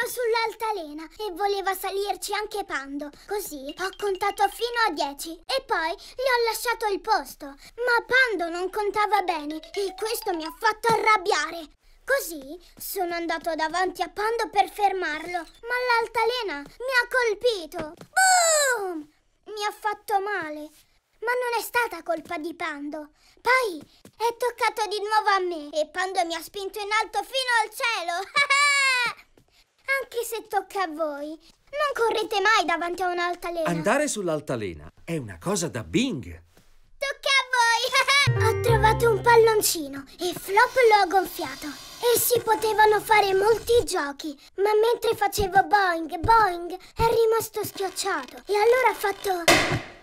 ero sull'altalena e voleva salirci anche Pando. Così ho contato fino a 10 e poi gli ho lasciato il posto. Ma Pando non contava bene e questo mi ha fatto arrabbiare. Così sono andato davanti a Pando per fermarlo, ma l'altalena mi ha colpito. Boom! Mi ha fatto male. Ma non è stata colpa di Pando. Poi è toccato di nuovo a me e Pando mi ha spinto in alto fino al cielo. Anche se tocca a voi, non correte mai davanti a un'altalena. Andare sull'altalena è una cosa da bing. Tocca a voi! Ho trovato un palloncino e Flop l'ho gonfiato. E si potevano fare molti giochi, ma mentre facevo boing boing è rimasto schiacciato e allora ha fatto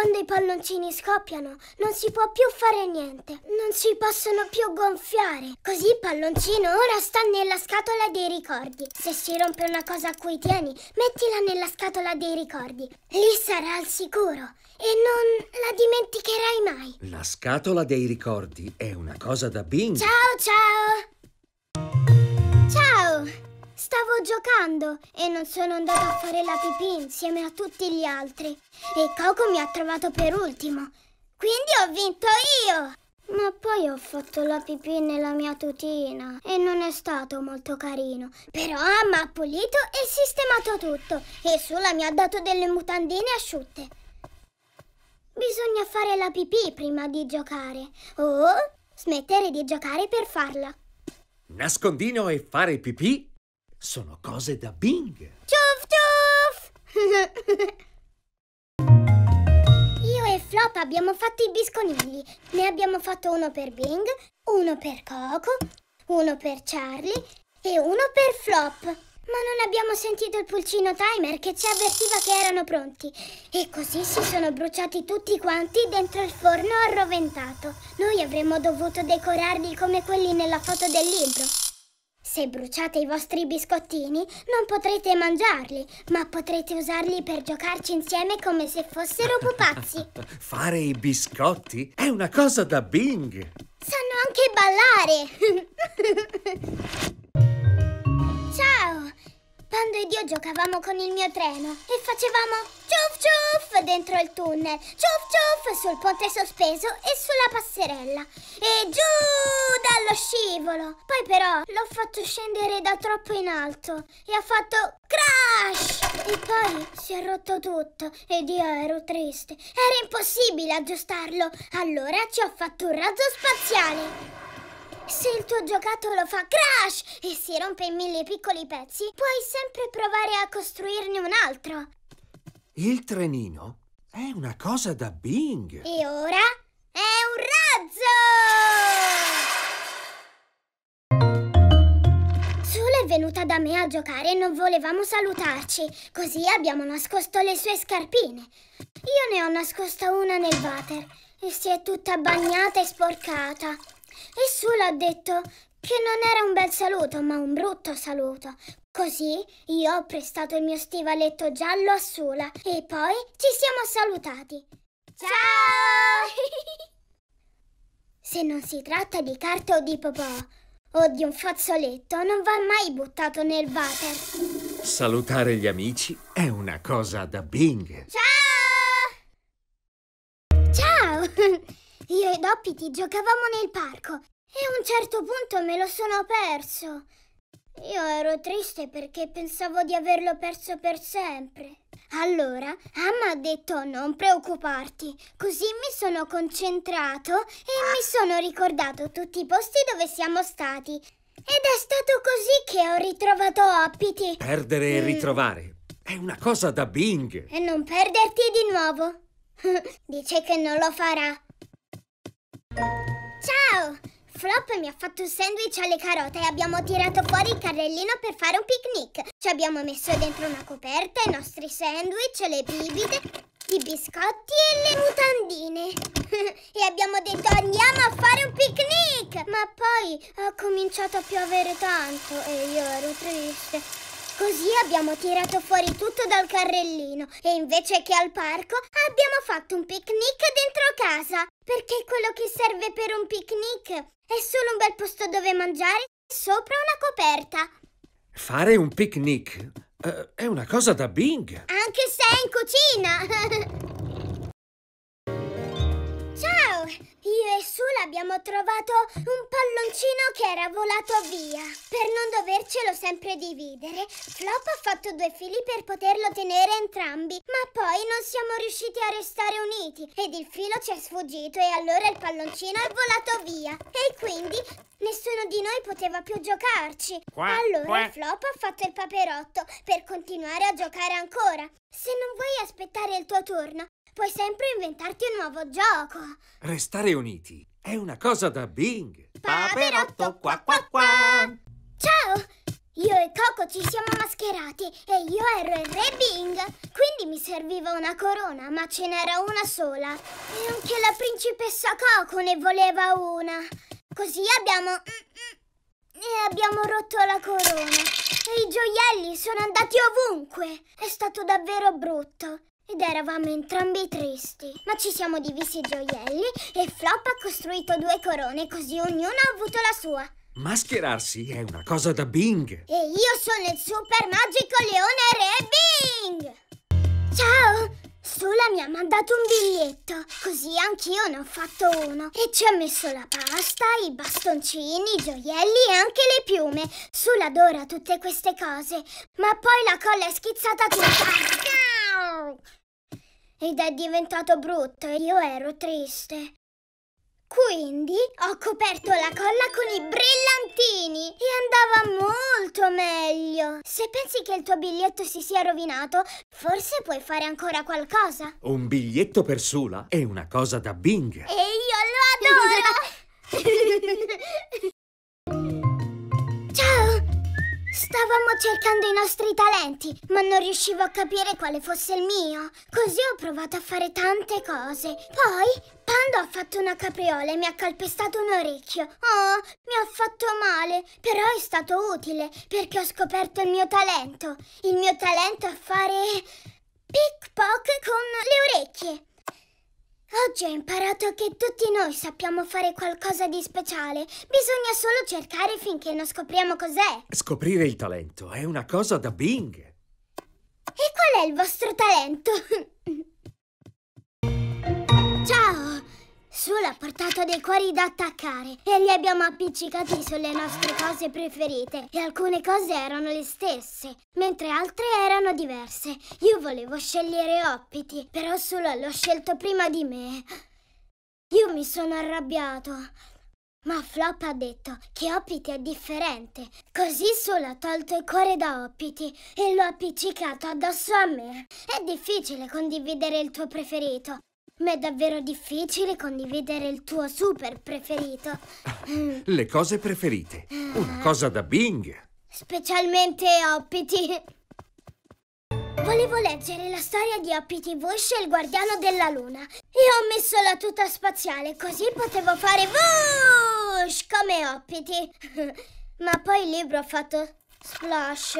quando i palloncini scoppiano non si può più fare niente, non si possono più gonfiare. Così il palloncino ora sta nella scatola dei ricordi. Se si rompe una cosa a cui tieni, mettila nella scatola dei ricordi. Lì sarà al sicuro e non la dimenticherai mai. La scatola dei ricordi è una cosa da bing. Ciao ciao! Ciao! Stavo giocando e non sono andato a fare la pipì insieme a tutti gli altri. E Coco mi ha trovato per ultimo. Quindi ho vinto io! Ma poi ho fatto la pipì nella mia tutina e non è stato molto carino. Però Amma ha pulito e sistemato tutto e Sula mi ha dato delle mutandine asciutte. Bisogna fare la pipì prima di giocare o smettere di giocare per farla. Nascondino e fare pipì sono cose da Bing. Ciuf ciuf! Io e Flop abbiamo fatto i bisconigli. Ne abbiamo fatto uno per Bing, uno per Coco, uno per Charlie e uno per Flop. Ma non abbiamo sentito il pulcino timer che ci avvertiva che erano pronti. E così si sono bruciati tutti quanti dentro il forno arroventato. Noi avremmo dovuto decorarli come quelli nella foto del libro. Se bruciate i vostri biscottini non potrete mangiarli, ma potrete usarli per giocarci insieme come se fossero pupazzi. Fare i biscotti è una cosa da bing! Sanno anche ballare! Quando ed io giocavamo con il mio treno e facevamo ciuff ciuff dentro il tunnel, ciuff ciuff sul ponte sospeso e sulla passerella e giù dallo scivolo. Poi però l'ho fatto scendere da troppo in alto e ha fatto crash! E poi si è rotto tutto ed io ero triste. Era impossibile aggiustarlo. Allora ci ho fatto un razzo spaziale. Se il tuo giocattolo fa crash e si rompe in mille piccoli pezzi, puoi sempre provare a costruirne un altro. Il trenino è una cosa da Bing. E ora è un razzo! Sula è venuta da me a giocare e non volevamo salutarci, così abbiamo nascosto le sue scarpine. Io ne ho nascosta una nel water e si è tutta bagnata e sporcata. E Sula ha detto che non era un bel saluto, ma un brutto saluto. Così io ho prestato il mio stivaletto giallo a Sula e poi ci siamo salutati. Ciao! Se non si tratta di carta o di popò o di un fazzoletto, non va mai buttato nel water. Salutare gli amici è una cosa da Bing. Ciao! Ciao! Io e Doppiti giocavamo nel parco e a un certo punto me lo sono perso. Io ero triste perché pensavo di averlo perso per sempre. Allora, Amma ha detto non preoccuparti, così mi sono concentrato e mi sono ricordato tutti i posti dove siamo stati. Ed è stato così che ho ritrovato Oppiti. Perdere e mm. ritrovare è una cosa da Bing. E non perderti di nuovo. Dice che non lo farà. Ciao! Flop mi ha fatto un sandwich alle carote e abbiamo tirato fuori il carrellino per fare un picnic. Ci abbiamo messo dentro una coperta, i nostri sandwich, le bibite, i biscotti e le mutandine. e abbiamo detto andiamo a fare un picnic! Ma poi ha cominciato a piovere tanto e io ero triste. Così abbiamo tirato fuori tutto dal carrellino e invece che al parco abbiamo fatto un picnic dentro casa, perché quello che serve per un picnic è solo un bel posto dove mangiare e sopra una coperta. Fare un picnic eh, è una cosa da Bing. Anche se è in cucina. io e Sul abbiamo trovato un palloncino che era volato via. Per non dovercelo sempre dividere, Flop ha fatto due fili per poterlo tenere entrambi, ma poi non siamo riusciti a restare uniti ed il filo ci è sfuggito e allora il palloncino è volato via. E quindi nessuno di noi poteva più giocarci. Qua, allora qua. Flop ha fatto il paperotto per continuare a giocare ancora. Se non vuoi aspettare il tuo turno, Puoi sempre inventarti un nuovo gioco. Restare uniti è una cosa da Bing. Paperotto qua qua qua. Ciao! Io e Coco ci siamo mascherati e io ero il re Bing. Quindi mi serviva una corona, ma ce n'era una sola. E anche la principessa Coco ne voleva una. Così abbiamo... Mm, mm, e abbiamo rotto la corona. E i gioielli sono andati ovunque. È stato davvero brutto. Ed eravamo entrambi tristi, ma ci siamo divisi i gioielli e Flop ha costruito due corone così ognuno ha avuto la sua. Mascherarsi è una cosa da Bing! E io sono il super magico leone re Bing! Ciao! Sula mi ha mandato un biglietto, così anch'io ne ho fatto uno. E ci ha messo la pasta, i bastoncini, i gioielli e anche le piume. Sula adora tutte queste cose, ma poi la colla è schizzata tutta. Ciao! ed è diventato brutto e io ero triste. Quindi ho coperto la colla con i brillantini e andava molto meglio. Se pensi che il tuo biglietto si sia rovinato, forse puoi fare ancora qualcosa. Un biglietto per Sula è una cosa da Bing. E io lo adoro! Stavamo cercando i nostri talenti, ma non riuscivo a capire quale fosse il mio. Così ho provato a fare tante cose. Poi Pando ha fatto una capriola e mi ha calpestato un orecchio. Oh, mi ha fatto male, però è stato utile perché ho scoperto il mio talento. Il mio talento è fare pickpock con le orecchie. Oggi ho imparato che tutti noi sappiamo fare qualcosa di speciale. Bisogna solo cercare finché non scopriamo cos'è. Scoprire il talento è una cosa da Bing. E qual è il vostro talento? sulla portato dei cuori da attaccare e li abbiamo appiccicati sulle nostre cose preferite e alcune cose erano le stesse, mentre altre erano diverse. Io volevo scegliere Oppiti, però Sula l'ho scelto prima di me. Io mi sono arrabbiato. Ma Flop ha detto che Oppiti è differente, così Sula ha tolto il cuore da Oppiti e lo ha appiccicato addosso a me. È difficile condividere il tuo preferito, ma è davvero difficile condividere il tuo super preferito. Le cose preferite. Una cosa da Bing. Specialmente Oppity. Volevo leggere la storia di Oppity Bush il guardiano della luna. E ho messo la tuta spaziale, così potevo fare Bush come Oppity. Ma poi il libro ha fatto splash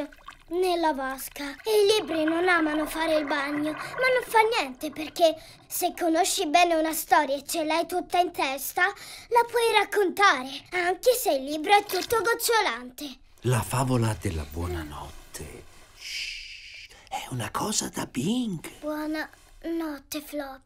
nella vasca e i libri non amano fare il bagno, ma non fa niente perché se conosci bene una storia e ce l'hai tutta in testa, la puoi raccontare, anche se il libro è tutto gocciolante. La favola della buonanotte. Shh, è una cosa da Bing. Buonanotte, Flop.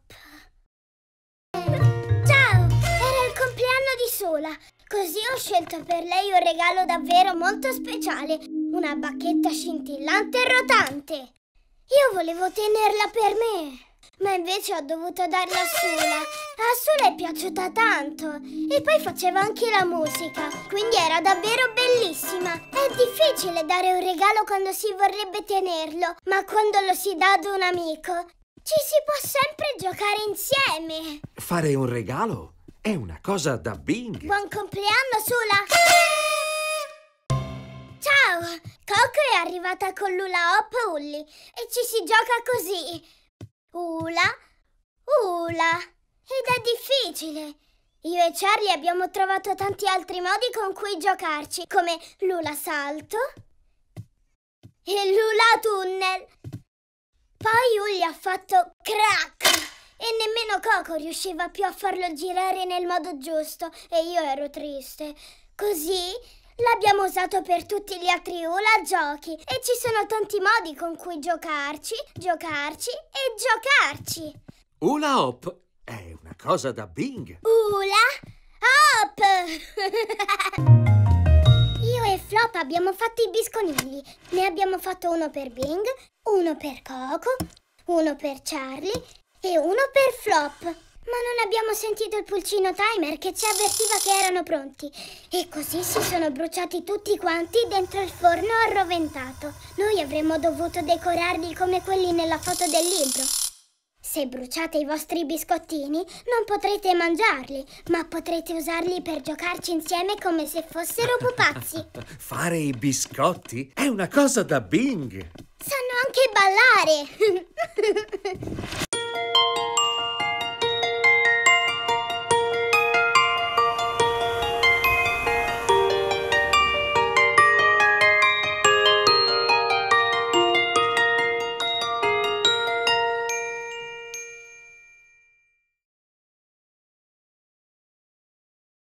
Ciao, era il compleanno di Sola, così ho scelto per lei un regalo davvero molto speciale. Una bacchetta scintillante e rotante. Io volevo tenerla per me, ma invece ho dovuto darla a Sula. A Sula è piaciuta tanto e poi faceva anche la musica, quindi era davvero bellissima. È difficile dare un regalo quando si vorrebbe tenerlo, ma quando lo si dà ad un amico ci si può sempre giocare insieme. Fare un regalo? È una cosa da bing. Buon compleanno, Sula! Ciao! Coco è arrivata con l'Ula Hop Ulli e ci si gioca così. Ula, ula. Ed è difficile. Io e Charlie abbiamo trovato tanti altri modi con cui giocarci, come l'Ula Salto e l'Ula Tunnel. Poi Ulli ha fatto crack e nemmeno Coco riusciva più a farlo girare nel modo giusto e io ero triste. Così L'abbiamo usato per tutti gli altri Ula giochi e ci sono tanti modi con cui giocarci, giocarci e giocarci. Ula Hop è una cosa da Bing. Ula Hop! Io e Flop abbiamo fatto i bisconigli. Ne abbiamo fatto uno per Bing, uno per Coco, uno per Charlie e uno per Flop. Ma non abbiamo sentito il pulcino timer che ci avvertiva che erano pronti. E così si sono bruciati tutti quanti dentro il forno arroventato. Noi avremmo dovuto decorarli come quelli nella foto del libro. Se bruciate i vostri biscottini non potrete mangiarli, ma potrete usarli per giocarci insieme come se fossero pupazzi. Fare i biscotti è una cosa da Bing! Sanno anche ballare!